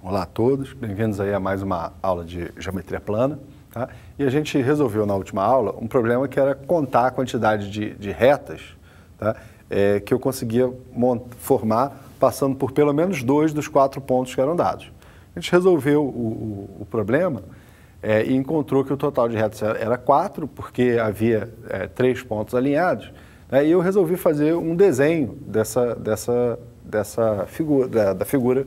Olá a todos, bem-vindos aí a mais uma aula de geometria plana. Tá? E a gente resolveu na última aula um problema que era contar a quantidade de, de retas tá? é, que eu conseguia formar passando por pelo menos dois dos quatro pontos que eram dados. A gente resolveu o, o, o problema é, e encontrou que o total de retas era quatro, porque havia é, três pontos alinhados. Né? E eu resolvi fazer um desenho dessa, dessa, dessa figura, da, da figura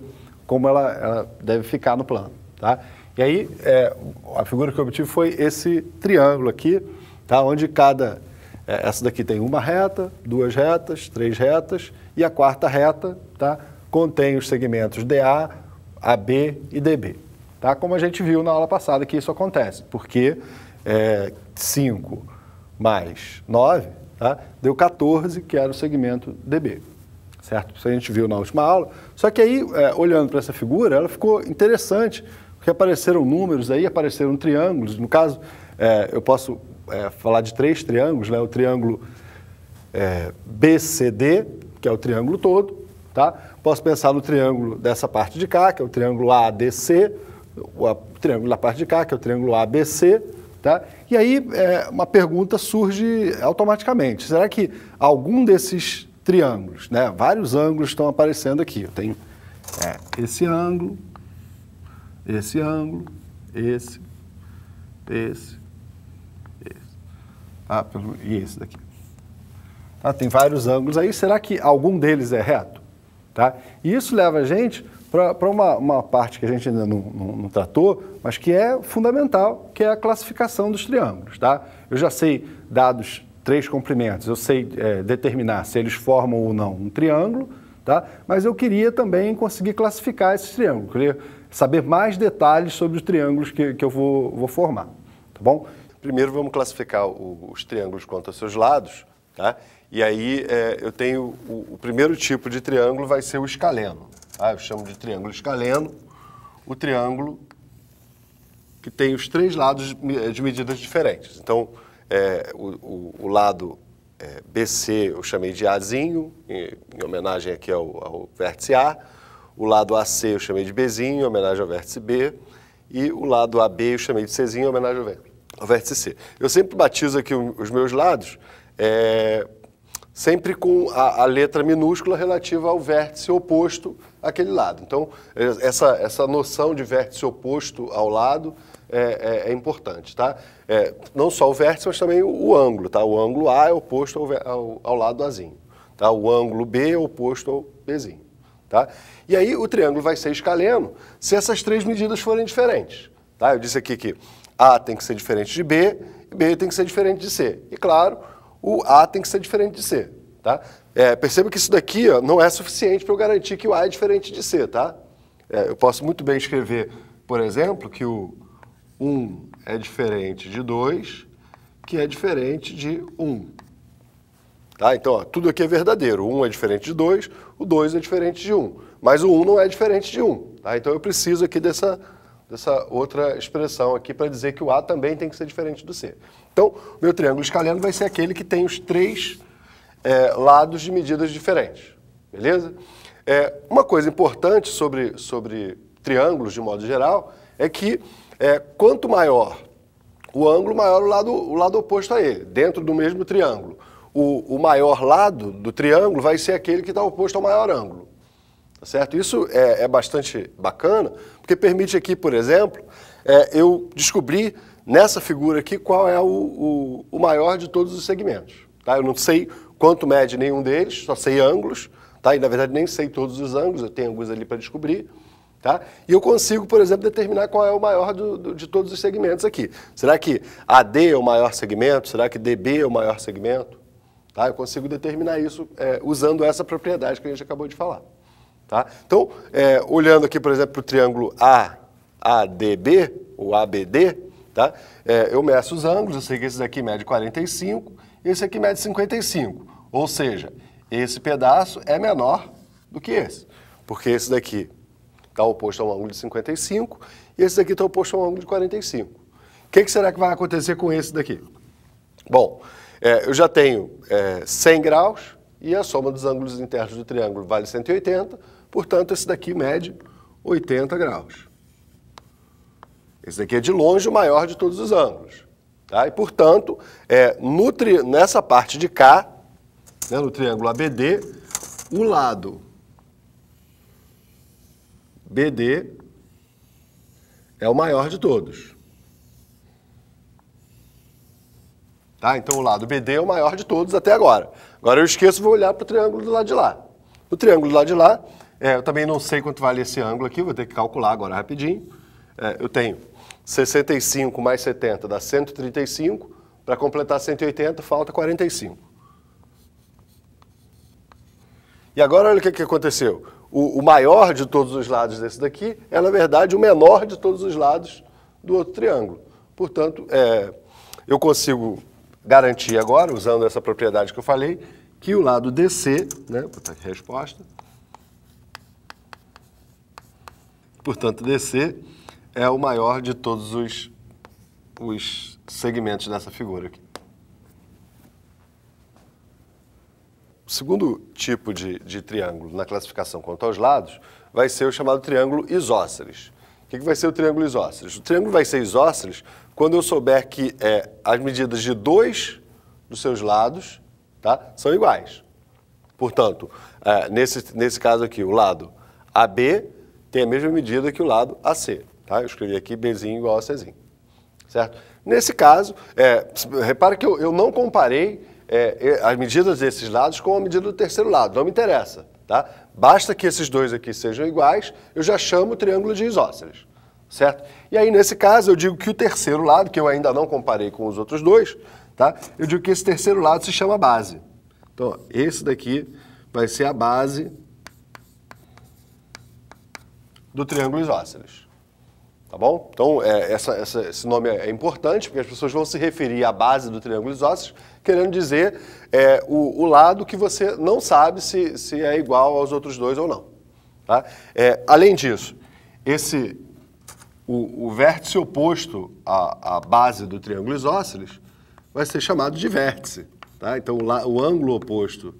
como ela, ela deve ficar no plano, tá? E aí, é, a figura que eu obtive foi esse triângulo aqui, tá? Onde cada... É, essa daqui tem uma reta, duas retas, três retas, e a quarta reta, tá? Contém os segmentos DA, AB e DB, tá? Como a gente viu na aula passada que isso acontece, porque é, 5 mais 9, tá? deu 14, que era o segmento DB certo? Isso a gente viu na última aula. Só que aí, é, olhando para essa figura, ela ficou interessante, porque apareceram números aí, apareceram triângulos. No caso, é, eu posso é, falar de três triângulos, né? O triângulo é, BCD, que é o triângulo todo, tá? Posso pensar no triângulo dessa parte de cá, que é o triângulo ADC, o triângulo da parte de cá, que é o triângulo ABC, Tá? E aí é, uma pergunta surge automaticamente: será que algum desses triângulos, né? Vários ângulos estão aparecendo aqui. Eu tenho é, esse ângulo, esse ângulo, esse, esse, esse, ah, e esse daqui. Tá? Tem vários ângulos aí. Será que algum deles é reto? Tá? E isso leva a gente para uma, uma, parte que a gente ainda não, não, não, tratou, mas que é fundamental, que é a classificação dos triângulos. Tá? Eu já sei dados três comprimentos, eu sei é, determinar se eles formam ou não um triângulo, tá? mas eu queria também conseguir classificar esses triângulos, queria saber mais detalhes sobre os triângulos que, que eu vou, vou formar. Tá bom? Primeiro vamos classificar o, os triângulos quanto aos seus lados, tá? e aí é, eu tenho o, o, primeiro tipo de triângulo vai ser o escaleno. Tá? Eu chamo de triângulo escaleno o triângulo que tem os três lados de medidas diferentes. Então, é, o, o, o, lado é, BC eu chamei de Azinho, em, em homenagem aqui ao, ao, vértice A. O lado AC eu chamei de Bzinho, em homenagem ao vértice B. E o lado AB eu chamei de Czinho, em homenagem ao, vértice C. Eu sempre batizo aqui os meus lados, é, sempre com a, a letra minúscula relativa ao vértice oposto àquele lado. Então, essa, essa noção de vértice oposto ao lado é, é, é importante, tá? É, não só o vértice, mas também o, o, ângulo, tá? O ângulo A é oposto ao, ao, ao lado Azinho, tá? O ângulo B é oposto ao Bzinho, tá? E aí o triângulo vai ser escaleno se essas três medidas forem diferentes, tá? Eu disse aqui que A tem que ser diferente de B e B tem que ser diferente de C. E claro, o A tem que ser diferente de C, tá? É, perceba que isso daqui ó, não é suficiente para eu garantir que o A é diferente de C, tá? É, eu posso muito bem escrever, por exemplo, que o 1 é diferente de 2, que é diferente de 1. Tá? Então, ó, tudo aqui é verdadeiro. O 1 é diferente de 2, o 2 é diferente de 1. Mas o 1 não é diferente de 1. Tá? Então, eu preciso aqui dessa, dessa outra expressão aqui para dizer que o A também tem que ser diferente do C. Então, meu triângulo escaleno vai ser aquele que tem os três é, lados de medidas diferentes. Beleza? É, uma coisa importante sobre, sobre triângulos, de modo geral, é que é, quanto maior o ângulo, maior o lado, o lado oposto a ele, dentro do mesmo triângulo. O, o maior lado do triângulo vai ser aquele que está oposto ao maior ângulo. Tá certo? Isso é, é, bastante bacana, porque permite aqui, por exemplo, é, eu descobrir nessa figura aqui qual é o, o, o maior de todos os segmentos. Tá? Eu não sei quanto mede nenhum deles, só sei ângulos, tá? e na verdade nem sei todos os ângulos, eu tenho alguns ali para descobrir. Tá? E eu consigo, por exemplo, determinar qual é o maior do, do, de todos os segmentos aqui. Será que AD é o maior segmento? Será que DB é o maior segmento? Tá? Eu consigo determinar isso é, usando essa propriedade que a gente acabou de falar. Tá? Então, é, olhando aqui, por exemplo, para o triângulo AADB, ou ABD, tá? É, eu meço os ângulos, eu sei que esse daqui mede 45 e esse aqui mede 55. Ou seja, esse pedaço é menor do que esse, porque esse daqui Está oposto a um ângulo de 55 e esse daqui está oposto a um ângulo de 45. O que, que, será que vai acontecer com esse daqui? Bom, é, eu já tenho é, 100 graus e a soma dos ângulos internos do triângulo vale 180, portanto, esse daqui mede 80 graus. Esse daqui é de longe o maior de todos os ângulos. Tá? E, portanto, é, nessa parte de cá, né, no triângulo ABD, o lado BD é o maior de todos. Tá? Então o lado BD é o maior de todos até agora. Agora eu esqueço, vou olhar para o triângulo do lado de lá. O triângulo do lado de lá, é, eu também não sei quanto vale esse ângulo aqui, vou ter que calcular agora rapidinho. É, eu tenho 65 mais 70 dá 135, para completar 180 falta 45. E agora olha o que, que aconteceu o, o maior de todos os lados desse daqui é, na verdade, o menor de todos os lados do outro triângulo. Portanto, é, eu consigo garantir agora, usando essa propriedade que eu falei, que o lado DC, né, vou botar aqui a resposta, portanto, DC é o maior de todos os, os segmentos dessa figura aqui. segundo tipo de, de triângulo na classificação quanto aos lados vai ser o chamado triângulo isósceles. O que, que vai ser o triângulo isósceles? O triângulo vai ser isósceles quando eu souber que é, as medidas de dois dos seus lados tá, são iguais. Portanto, é, nesse, nesse caso aqui, o lado AB tem a mesma medida que o lado AC. Tá? Eu escrevi aqui Bzinho igual a Czinho. Certo? Nesse caso, é, repara que eu, eu não comparei é, as medidas desses lados com a medida do terceiro lado, não me interessa. Tá? Basta que esses dois aqui sejam iguais, eu já chamo o triângulo de isósceles, certo? E aí, nesse caso, eu digo que o terceiro lado, que eu ainda não comparei com os outros dois, tá? eu digo que esse terceiro lado se chama base. Então, ó, esse daqui vai ser a base do triângulo isósceles. Tá bom? Então, é, essa, essa, esse nome é importante, porque as pessoas vão se referir à base do triângulo isósceles querendo dizer é, o, o, lado que você não sabe se, se é igual aos outros dois ou não. Tá? É, além disso, esse, o, o vértice oposto à, à, base do triângulo isósceles vai ser chamado de vértice. Tá? Então, o, o ângulo oposto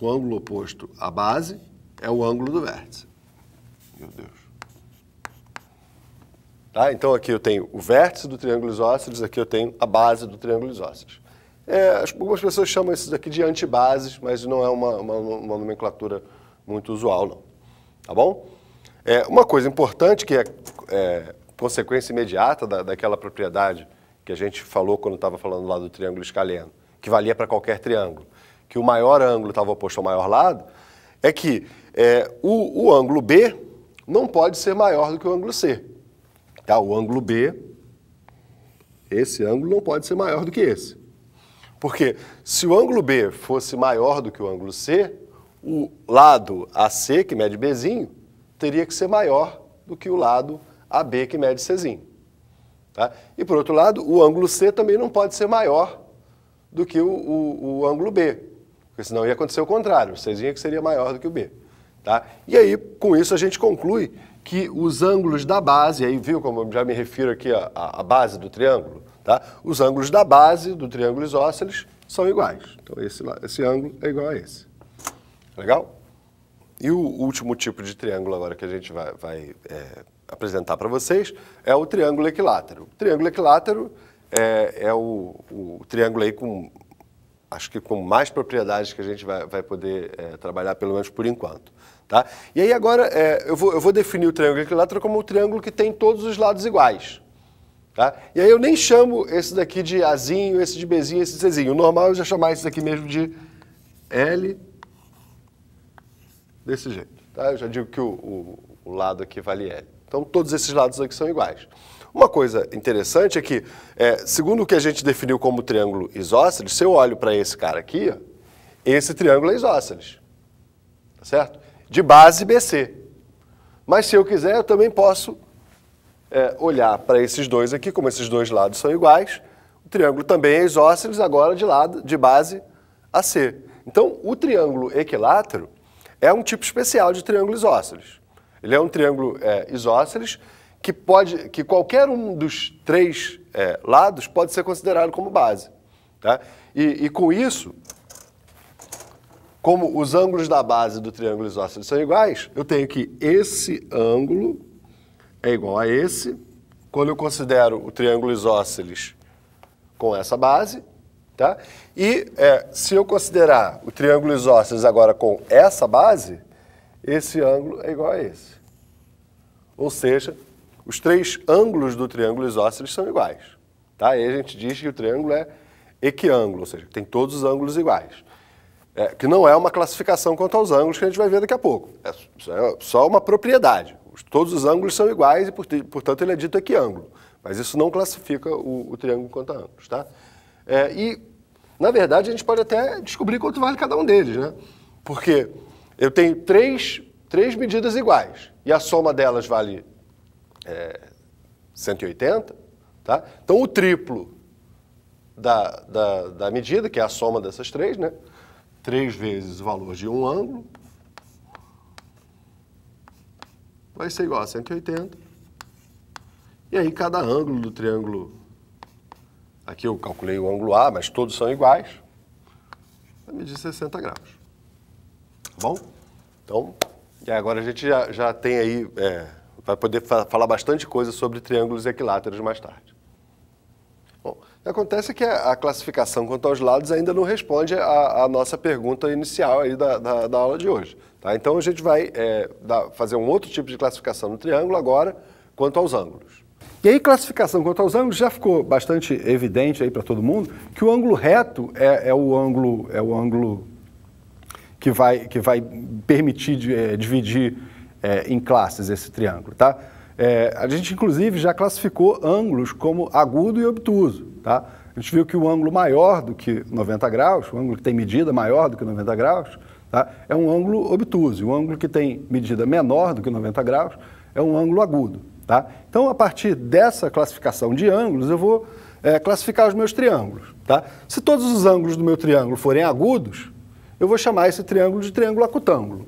o ângulo oposto à base é o ângulo do vértice. Meu Deus. Tá? Então aqui eu tenho o vértice do triângulo isósceles, aqui eu tenho a base do triângulo isósceles. É, algumas pessoas chamam esses aqui de antibases, mas não é uma, uma, uma nomenclatura muito usual, não. Tá bom? É, uma coisa importante que é, é consequência imediata da, daquela propriedade que a gente falou quando estava falando lá do triângulo escaleno, que valia para qualquer triângulo, que o maior ângulo estava oposto ao maior lado, é que é, o, o ângulo B não pode ser maior do que o ângulo C. Tá? O ângulo B, esse ângulo não pode ser maior do que esse. Porque se o ângulo B fosse maior do que o ângulo C, o lado AC, que mede Bzinho, teria que ser maior do que o lado AB, que mede Czinho. Tá? E, por outro lado, o ângulo C também não pode ser maior do que o, o, o ângulo B, porque senão ia acontecer o contrário, o Czinho é que seria maior do que o B. Tá? E aí, com isso, a gente conclui que os ângulos da base, aí viu como eu já me refiro aqui à, base do triângulo, tá? os ângulos da base do triângulo isósceles são iguais. Então esse, esse ângulo é igual a esse. Tá legal? E o último tipo de triângulo agora que a gente vai, vai é, apresentar para vocês é o triângulo equilátero. O triângulo equilátero é, é o, o triângulo aí com acho que com mais propriedades que a gente vai, vai poder é, trabalhar, pelo menos por enquanto. Tá? E aí agora é, eu, vou, eu, vou, definir o triângulo equilátero como um triângulo que tem todos os lados iguais. Tá? E aí eu nem chamo esse daqui de Azinho, esse de Bzinho, esse de Czinho. O normal é já chamar esse daqui mesmo de L desse jeito. Tá? Eu já digo que o, o, o lado aqui vale L. Então todos esses lados aqui são iguais. Uma coisa interessante é que, é, segundo o que a gente definiu como triângulo isósceles, se eu olho para esse cara aqui, esse triângulo é isósceles. Tá certo? De base BC. Mas se eu quiser, eu também posso é, olhar para esses dois aqui, como esses dois lados são iguais, o triângulo também é isósceles, agora de lado, de base AC. Então, o triângulo equilátero é um tipo especial de triângulo isósceles. Ele é um triângulo é, isósceles que, pode, que qualquer um dos três é, lados pode ser considerado como base. Tá? E, e, com isso, como os ângulos da base do triângulo isósceles são iguais, eu tenho que esse ângulo é igual a esse, quando eu considero o triângulo isósceles com essa base, tá? e é, se eu considerar o triângulo isósceles agora com essa base, esse ângulo é igual a esse. Ou seja, os três ângulos do triângulo isósceles são iguais. Tá? E aí a gente diz que o triângulo é equiângulo, ou seja, tem todos os ângulos iguais. É, que não é uma classificação quanto aos ângulos que a gente vai ver daqui a pouco. É, é só uma propriedade. Todos os ângulos são iguais e, portanto, ele é dito equiângulo. Mas isso não classifica o, o triângulo quanto a ângulos. Tá? É, e, na verdade, a gente pode até descobrir quanto vale cada um deles. Né? Porque eu tenho três, três medidas iguais e a soma delas vale é, 180, tá? Então o triplo da, da, da, medida, que é a soma dessas três, né? Três vezes o valor de um ângulo, vai ser igual a 180. E aí cada ângulo do triângulo, aqui eu calculei o ângulo A, mas todos são iguais, vai medir 60 graus. Tá bom? Então, e agora a gente já, já tem aí... É, vai poder fa falar bastante coisa sobre triângulos equiláteros mais tarde. Bom, acontece é que a, a classificação quanto aos lados ainda não responde à nossa pergunta inicial aí da, da, da, aula de hoje. Tá? Então a gente vai é, dar, fazer um outro tipo de classificação no triângulo agora quanto aos ângulos. E aí, classificação quanto aos ângulos, já ficou bastante evidente aí para todo mundo que o ângulo reto é, é, o ângulo é o ângulo que vai, que vai permitir de, é, dividir é, em classes esse triângulo, tá? É, a gente, inclusive, já classificou ângulos como agudo e obtuso, tá? A gente viu que o ângulo maior do que 90 graus, o ângulo que tem medida maior do que 90 graus, tá? é um ângulo obtuso. O ângulo que tem medida menor do que 90 graus é um ângulo agudo. Tá? Então, a partir dessa classificação de ângulos, eu vou é, classificar os meus triângulos. Tá? Se todos os ângulos do meu triângulo forem agudos, eu vou chamar esse triângulo de triângulo acutângulo.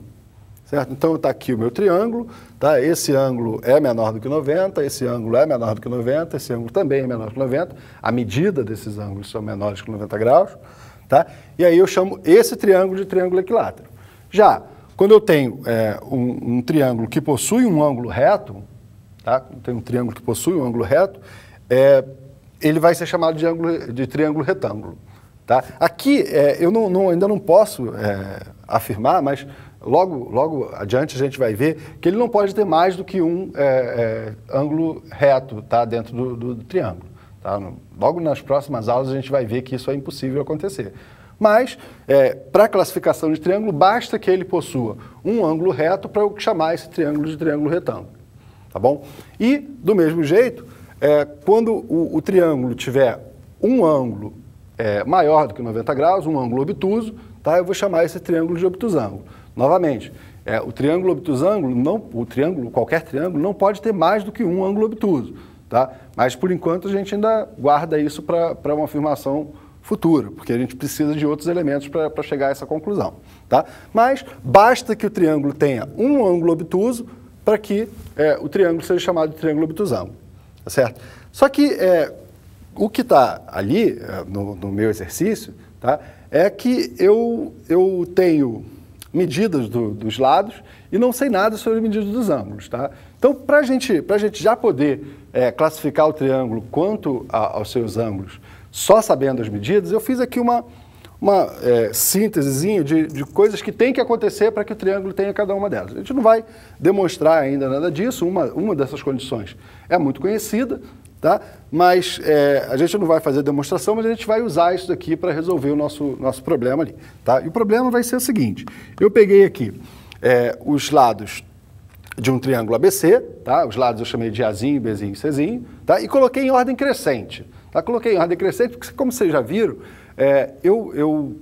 Certo? Então está aqui o meu triângulo, tá? esse ângulo é menor do que 90, esse ângulo é menor do que 90, esse ângulo também é menor do que 90, a medida desses ângulos são menores que 90 graus, tá? e aí eu chamo esse triângulo de triângulo equilátero. Já quando eu tenho é, um, um, triângulo que possui um ângulo reto, tá? tem um triângulo que possui um ângulo reto, é, ele vai ser chamado de, ângulo, de triângulo retângulo. Tá? Aqui, é, eu não, não, ainda não posso é, afirmar, mas logo, logo adiante a gente vai ver que ele não pode ter mais do que um é, é, ângulo reto tá, dentro do, do, do triângulo. Tá? No, logo nas próximas aulas a gente vai ver que isso é impossível acontecer. Mas, é, para a classificação de triângulo, basta que ele possua um ângulo reto para eu chamar esse triângulo de triângulo retângulo. Tá bom? E, do mesmo jeito, é, quando o, o, triângulo tiver um ângulo é, maior do que 90 graus, um ângulo obtuso, tá? eu vou chamar esse triângulo de obtusângulo. Novamente, é, o triângulo obtusângulo, não, o triângulo, qualquer triângulo, não pode ter mais do que um ângulo obtuso. Tá? Mas, por enquanto, a gente ainda guarda isso para uma afirmação futura, porque a gente precisa de outros elementos para chegar a essa conclusão. Tá? Mas basta que o triângulo tenha um ângulo obtuso para que é, o triângulo seja chamado de triângulo obtusângulo. Tá certo? Só que é, o que está ali, é, no, no meu exercício, tá? é que eu, eu tenho medidas do, dos lados e não sei nada sobre medidas dos ângulos. Tá? Então, para gente, a gente já poder é, classificar o triângulo quanto a, aos seus ângulos, só sabendo as medidas, eu fiz aqui uma, uma é, síntesezinha de, de, coisas que tem que acontecer para que o triângulo tenha cada uma delas. A gente não vai demonstrar ainda nada disso, uma, uma dessas condições é muito conhecida, Tá? Mas é, a gente não vai fazer demonstração, mas a gente vai usar isso daqui para resolver o nosso, nosso problema ali. Tá? E o problema vai ser o seguinte, eu peguei aqui é, os lados de um triângulo ABC, tá? os lados eu chamei de Azinho, Bzinho e Czinho, tá? e coloquei em ordem crescente. Tá? Coloquei em ordem crescente porque, como vocês já viram, é, eu, eu,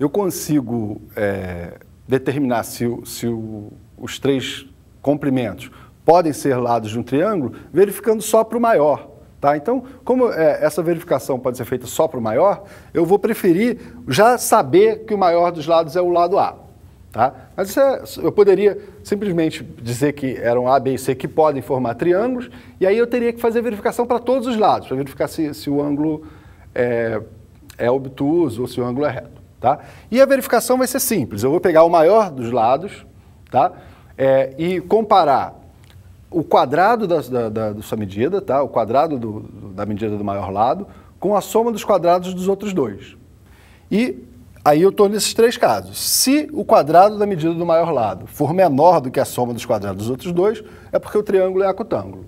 eu consigo é, determinar se, se o, os três comprimentos podem ser lados de um triângulo, verificando só para o maior. Tá? Então, como é, essa verificação pode ser feita só para o maior, eu vou preferir já saber que o maior dos lados é o lado A. Tá? Mas é, eu poderia simplesmente dizer que eram A, B e C que podem formar triângulos, e aí eu teria que fazer verificação para todos os lados, para verificar se, se o ângulo é, é, obtuso ou se o ângulo é reto. Tá? E a verificação vai ser simples. Eu vou pegar o maior dos lados tá? É, e comparar o quadrado da, da, da, da, sua medida, tá? o quadrado do, da medida do maior lado, com a soma dos quadrados dos outros dois. E aí eu estou nesses três casos. Se o quadrado da medida do maior lado for menor do que a soma dos quadrados dos outros dois, é porque o triângulo é acutângulo.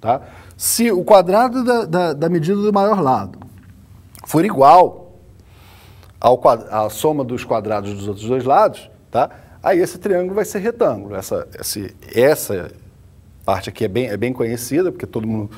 Tá? Se o quadrado da, da, da medida do maior lado for igual ao à soma dos quadrados dos outros dois lados, tá? aí esse triângulo vai ser retângulo. Essa, esse, essa parte aqui é bem, é bem conhecida, porque todo mundo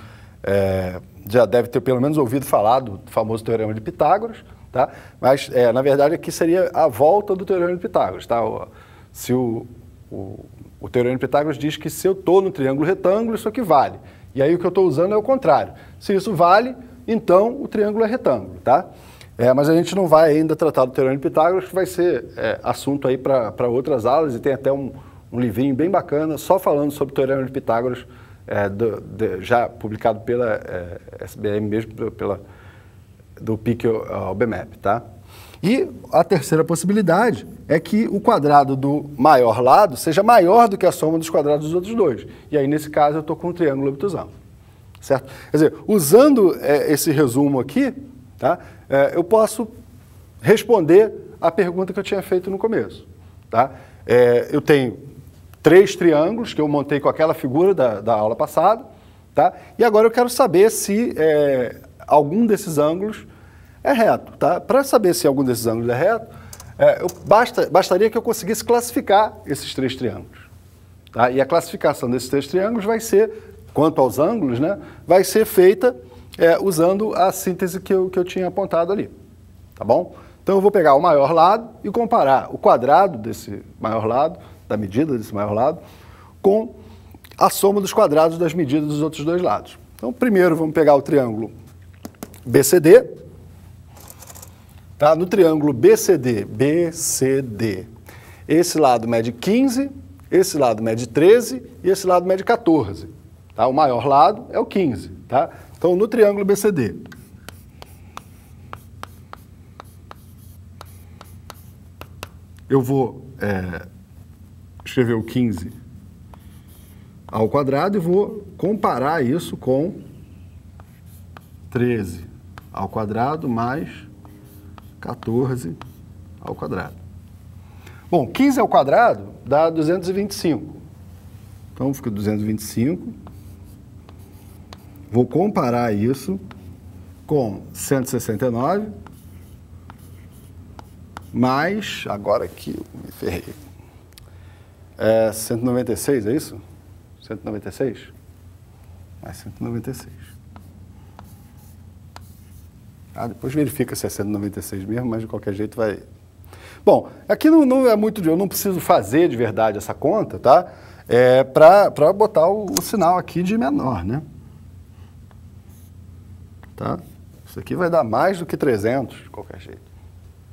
é, já deve ter pelo menos ouvido falar do famoso Teorema de Pitágoras, tá? mas é, na verdade aqui seria a volta do Teorema de Pitágoras. Tá? O, se o, o, o Teorema de Pitágoras diz que se eu estou no triângulo retângulo, isso aqui vale. E aí o que eu estou usando é o contrário. Se isso vale, então o triângulo é retângulo. Tá? É, mas a gente não vai ainda tratar do Teorema de Pitágoras, que vai ser é, assunto aí para outras aulas e tem até um, um livrinho bem bacana, só falando sobre o Teorema de Pitágoras, é, do, de, já publicado pela é, SBM mesmo, pela, do PIC ao BMAP, tá? E a terceira possibilidade é que o quadrado do maior lado seja maior do que a soma dos quadrados dos outros dois. E aí, nesse caso, eu estou com um triângulo obtusão. Certo? Quer dizer, usando é, esse resumo aqui, tá, é, eu posso responder a pergunta que eu tinha feito no começo. Tá? É, eu tenho três triângulos que eu montei com aquela figura da, da aula passada, tá? E agora eu quero saber se é, algum desses ângulos é reto, tá? Para saber se algum desses ângulos é reto, é, eu, basta, bastaria que eu conseguisse classificar esses três triângulos, tá? E a classificação desses três triângulos vai ser, quanto aos ângulos, né? Vai ser feita é, usando a síntese que eu, que eu tinha apontado ali, tá bom? Então eu vou pegar o maior lado e comparar o quadrado desse maior lado da medida desse maior lado, com a soma dos quadrados das medidas dos outros dois lados. Então, primeiro vamos pegar o triângulo BCD. Tá? No triângulo BCD, BCD, esse lado mede 15, esse lado mede 13 e esse lado mede 14. Tá? O maior lado é o 15. Tá? Então, no triângulo BCD, eu vou é, escrever o 15 ao quadrado e vou comparar isso com 13 ao quadrado mais 14 ao quadrado. Bom, 15 ao quadrado dá 225. Então fica 225. Vou comparar isso com 169 mais, agora aqui, me ferrei é 196, é isso? 196? Mais 196. Ah, depois verifica se é 196 mesmo, mas de qualquer jeito vai. Bom, aqui não, não é muito Eu não preciso fazer de verdade essa conta, tá? É para botar o, o sinal aqui de menor, né? Tá? Isso aqui vai dar mais do que 300 de qualquer jeito.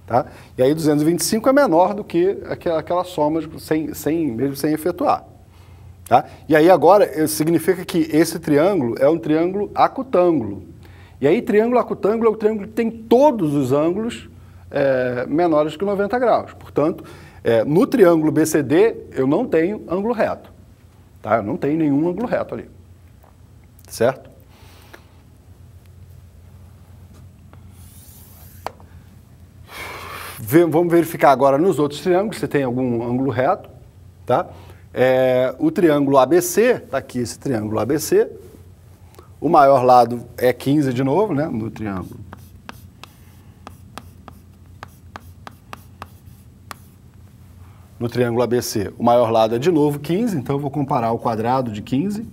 Tá? E aí 225 é menor do que aquela, aquela soma sem, sem, mesmo sem efetuar. Tá? E aí agora eh, significa que esse triângulo é um triângulo acutângulo. E aí triângulo acutângulo é o triângulo que tem todos os ângulos é, menores que 90 graus. Portanto, é, no triângulo BCD eu não tenho ângulo reto. Tá? Eu não tenho nenhum ângulo reto ali. Certo? Vamos verificar agora nos outros triângulos, se tem algum ângulo reto, tá? É, o triângulo ABC, está aqui esse triângulo ABC, o maior lado é 15 de novo, né, no triângulo. No triângulo ABC, o maior lado é de novo 15, então eu vou comparar o quadrado de 15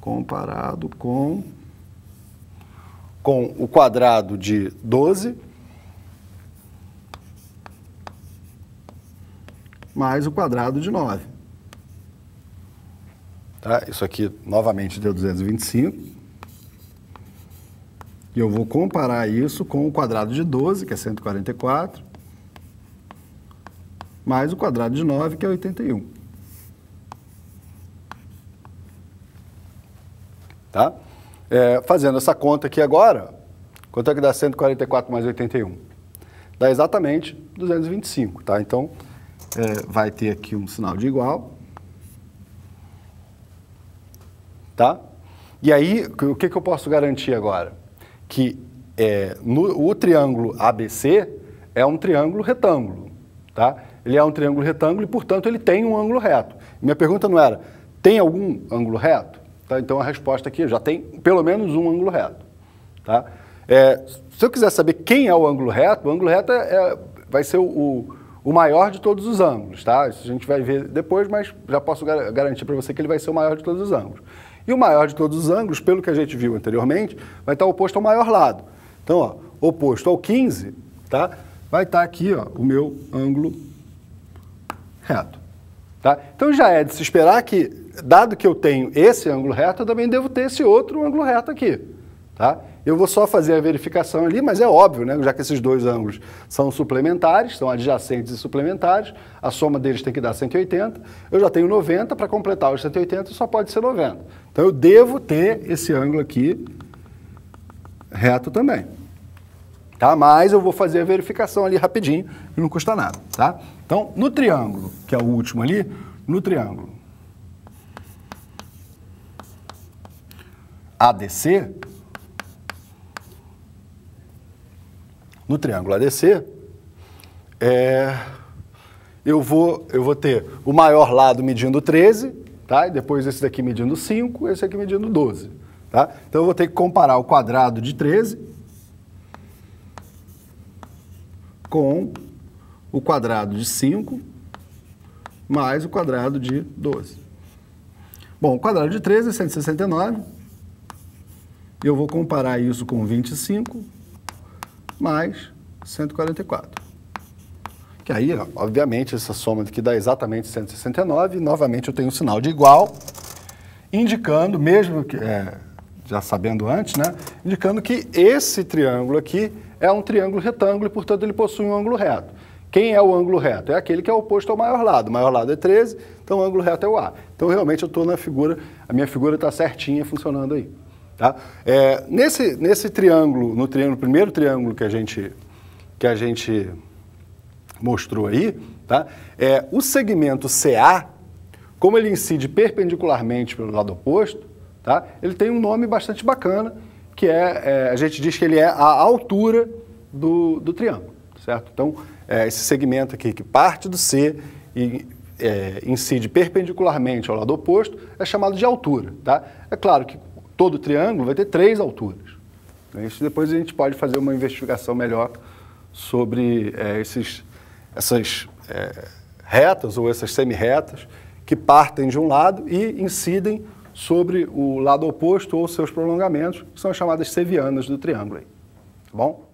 comparado com, com o quadrado de 12 mais o quadrado de 9. Tá, isso aqui novamente deu 225. E eu vou comparar isso com o quadrado de 12, que é 144, mais o quadrado de 9, que é 81. Tá? É, fazendo essa conta aqui agora, quanto é que dá 144 mais 81? Dá exatamente 225, tá? Então, é, vai ter aqui um sinal de igual. Tá? E aí, o que, que eu posso garantir agora? Que é, no, o triângulo ABC é um triângulo retângulo. Tá? Ele é um triângulo retângulo e, portanto, ele tem um ângulo reto. Minha pergunta não era, tem algum ângulo reto? Tá? Então, a resposta aqui é, já tem pelo menos um ângulo reto. Tá? É, se eu quiser saber quem é o ângulo reto, o ângulo reto é, é vai ser o o maior de todos os ângulos, tá? Isso a gente vai ver depois, mas já posso gar garantir para você que ele vai ser o maior de todos os ângulos. E o maior de todos os ângulos, pelo que a gente viu anteriormente, vai estar oposto ao maior lado. Então, ó, oposto ao 15, tá? Vai estar aqui, ó, o meu ângulo reto, tá? Então já é de se esperar que, dado que eu tenho esse ângulo reto, eu também devo ter esse outro ângulo reto aqui, tá? Eu vou só fazer a verificação ali, mas é óbvio, né? já que esses dois ângulos são suplementares, são adjacentes e suplementares, a soma deles tem que dar 180. Eu já tenho 90, para completar os 180 só pode ser 90. Então eu devo ter esse ângulo aqui reto também. Tá? Mas eu vou fazer a verificação ali rapidinho e não custa nada. Tá? Então, no triângulo, que é o último ali, no triângulo ADC, No triângulo ADC, é, eu, vou, eu vou ter o maior lado medindo 13, tá? e depois esse daqui medindo 5, esse aqui medindo 12. Tá? Então eu vou ter que comparar o quadrado de 13 com o quadrado de 5 mais o quadrado de 12. Bom, o quadrado de 13 é 169. Eu vou comparar isso com 25 mais 144. Que aí, obviamente, essa soma que dá exatamente 169, e novamente eu tenho um sinal de igual, indicando, mesmo que, é, já sabendo antes, né, indicando que esse triângulo aqui é um triângulo retângulo e, portanto, ele possui um ângulo reto. Quem é o ângulo reto? É aquele que é oposto ao maior lado. O maior lado é 13, então o ângulo reto é o A. Então, realmente, eu estou na figura, a minha figura está certinha funcionando aí. Tá? É, nesse, nesse triângulo, no triângulo, primeiro triângulo que a gente, que a gente mostrou aí, tá? é, o segmento CA, como ele incide perpendicularmente pelo lado oposto, tá? ele tem um nome bastante bacana, que é, é a gente diz que ele é a altura do, do triângulo, certo? Então, é, esse segmento aqui que parte do C e é, incide perpendicularmente ao lado oposto, é chamado de altura. Tá? É claro que todo o triângulo vai ter três alturas. Né? Isso depois a gente pode fazer uma investigação melhor sobre é, esses, essas é, retas ou essas semi-retas que partem de um lado e incidem sobre o lado oposto ou seus prolongamentos, que são as chamadas sevianas do triângulo. Aí. Tá bom?